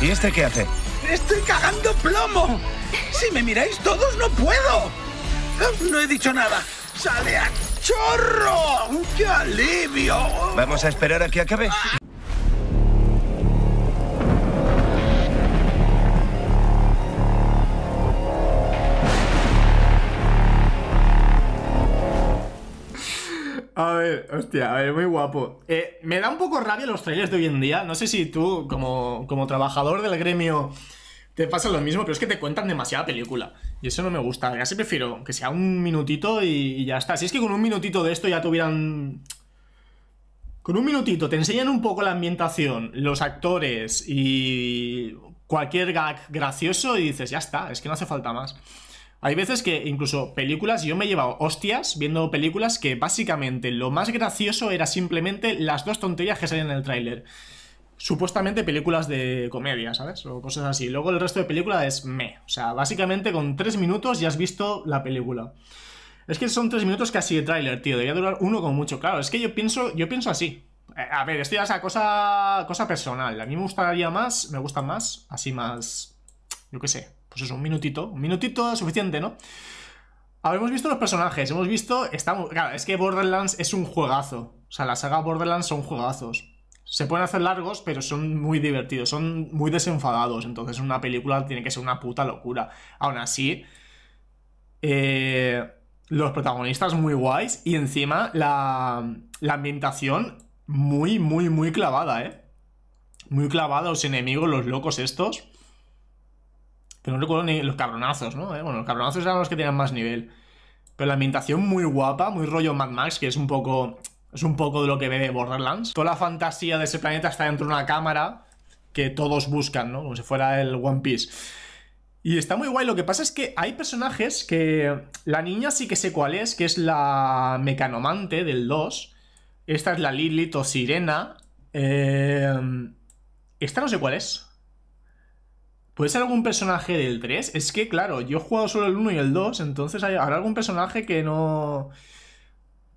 ¿Y este qué hace? ¡Estoy cagando plomo! Si me miráis todos, no puedo. No he dicho nada. ¡Sale a chorro! ¡Qué alivio! Vamos a esperar a que acabe. A ver, hostia, a ver, muy guapo. Eh, me da un poco rabia los trailers de hoy en día. No sé si tú, como, trabajador del gremio, te pasa lo mismo, pero es que te cuentan demasiada película. Y eso no me gusta. Casi prefiero que sea un minutito y, y ya está. Si es que con un minutito de esto ya tuvieran con un minutito te enseñan un poco la ambientación, los actores y cualquier gag gracioso y dices, ya está, es que no hace falta más. Hay veces que incluso películas, yo me he llevado hostias viendo películas que básicamente lo más gracioso era simplemente las dos tonterías que salían en el tráiler. Supuestamente películas de comedia, ¿sabes? O cosas así. Luego el resto de película es me. O sea, básicamente con tres minutos ya has visto la película. Es que son tres minutos casi de tráiler, tío. Debería durar uno como mucho. Claro, es que yo pienso, yo pienso así. Eh, a ver, esto ya es cosa, cosa personal. A mí me gustaría más, me gusta más, así más, yo qué sé, pues eso, un minutito, un minutito suficiente, ¿no? Habremos visto los personajes, hemos visto, estamos, claro, es que Borderlands es un juegazo, o sea, la saga Borderlands son juegazos. Se pueden hacer largos, pero son muy divertidos, son muy desenfadados, entonces una película tiene que ser una puta locura. Aún así, eh, los protagonistas muy guays y encima la, la ambientación muy, muy, muy clavada, ¿eh? Muy clavada, los enemigos, los locos estos. Que no recuerdo ni los cabronazos, ¿no? Eh, bueno, los cabronazos eran los que tenían más nivel. Pero la ambientación muy guapa, muy rollo Mad Max, que es un poco. Es un poco de lo que ve Borderlands. Toda la fantasía de ese planeta está dentro de una cámara que todos buscan, ¿no? Como si fuera el One Piece. Y está muy guay. Lo que pasa es que hay personajes que. La niña sí que sé cuál es, que es la mecanomante del 2. Esta es la Lilith o Sirena. Eh, esta no sé cuál es. ¿Puede ser algún personaje del 3? Es que, claro, yo he jugado solo el 1 y el 2, entonces habrá algún personaje que no...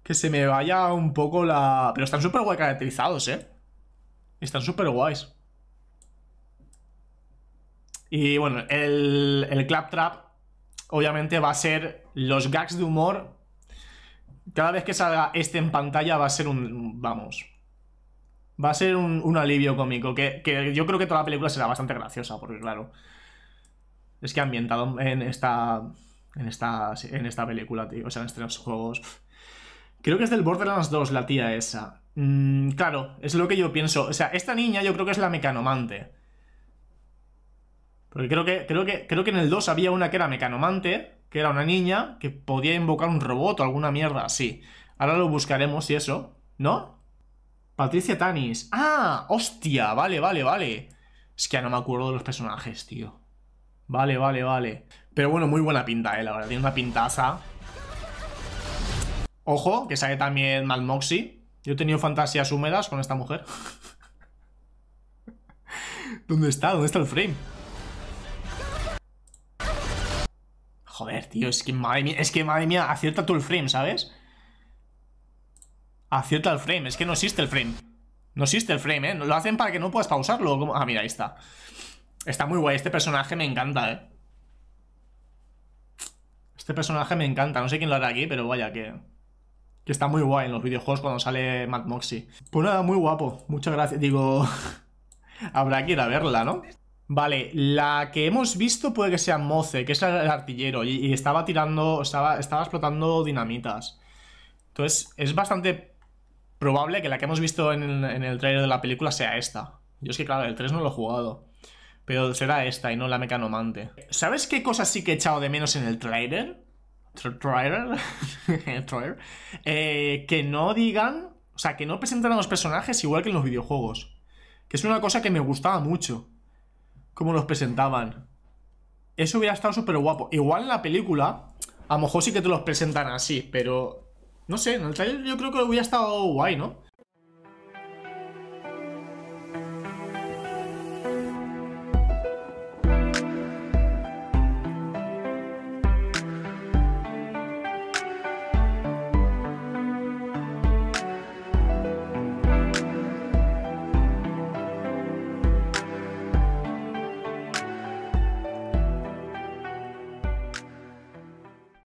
Que se me vaya un poco la... Pero están súper guay caracterizados, ¿eh? Están súper guays. Y bueno, el, el Claptrap obviamente va a ser los gags de humor. Cada vez que salga este en pantalla va a ser un... Vamos, va a ser un, alivio cómico. Que, yo creo que toda la película será bastante graciosa, porque claro. Es que ha ambientado en esta. En esta. En esta película, tío. O sea, en estos juegos. Creo que es del Borderlands 2 la tía esa. Mm, claro, es lo que yo pienso. O sea, esta niña yo creo que es la mecanomante. Porque creo que, creo que, creo que en el 2 había una que era mecanomante, que era una niña que podía invocar un robot o alguna mierda así. Ahora lo buscaremos y eso, ¿no? Patricia Tanis. ¡Ah! ¡Hostia! Vale, vale, vale. Es que ya no me acuerdo de los personajes, tío. Vale, vale, vale. Pero bueno, muy buena pinta, eh, la verdad. Tiene una pintaza. Ojo, que sale también Malmoxi. Yo he tenido fantasías húmedas con esta mujer. ¿Dónde está? ¿Dónde está el frame? Joder, tío, es que madre mía, es que madre mía, acierta tú el frame, ¿sabes? Acierta el frame, es que no existe el frame No existe el frame, ¿eh? Lo hacen para que no puedas pausarlo Ah, mira, ahí está Está muy guay, este personaje me encanta, ¿eh? Este personaje me encanta, no sé quién lo hará aquí, pero vaya que... Que está muy guay en los videojuegos cuando sale Mad Moxie. Pues nada, muy guapo, muchas gracias. Digo... habrá que ir a verla, ¿no? Vale, la que hemos visto puede que sea Moce, que es el artillero, y, estaba tirando, estaba, estaba explotando dinamitas. Entonces, es bastante probable que la que hemos visto en el, trailer de la película sea esta. Yo es que, claro, el 3 no lo he jugado. Pero será esta y no la mecanomante. ¿Sabes qué cosa sí que he echado de menos en el trailer? Trailer. trailer. Eh, que no digan. O sea, que no presentan a los personajes igual que en los videojuegos. Que es una cosa que me gustaba mucho. Cómo los presentaban. Eso hubiera estado súper guapo. Igual en la película. A lo mejor sí que te los presentan así, pero no sé, en el trailer yo creo que hubiera estado guay, ¿no?